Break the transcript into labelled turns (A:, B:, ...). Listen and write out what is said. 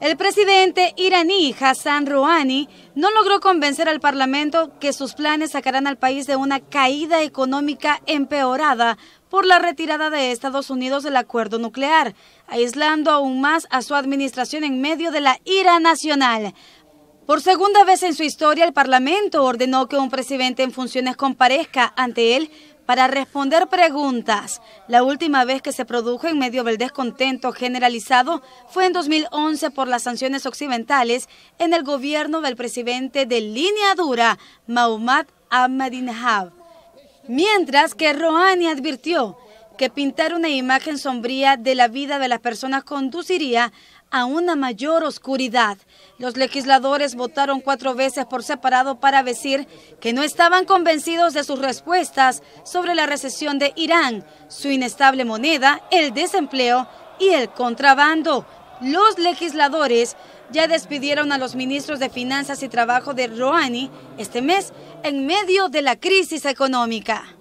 A: El presidente iraní Hassan Rouhani no logró convencer al Parlamento que sus planes sacarán al país de una caída económica empeorada por la retirada de Estados Unidos del acuerdo nuclear, aislando aún más a su administración en medio de la ira nacional. Por segunda vez en su historia, el Parlamento ordenó que un presidente en funciones comparezca ante él para responder preguntas. La última vez que se produjo en medio del descontento generalizado fue en 2011 por las sanciones occidentales en el gobierno del presidente de línea dura, Mahmoud Ahmadinejad. Mientras que Rouhani advirtió que pintar una imagen sombría de la vida de las personas conduciría a una mayor oscuridad. Los legisladores votaron cuatro veces por separado para decir que no estaban convencidos de sus respuestas sobre la recesión de Irán, su inestable moneda, el desempleo y el contrabando. Los legisladores ya despidieron a los ministros de Finanzas y Trabajo de Rouhani este mes en medio de la crisis económica.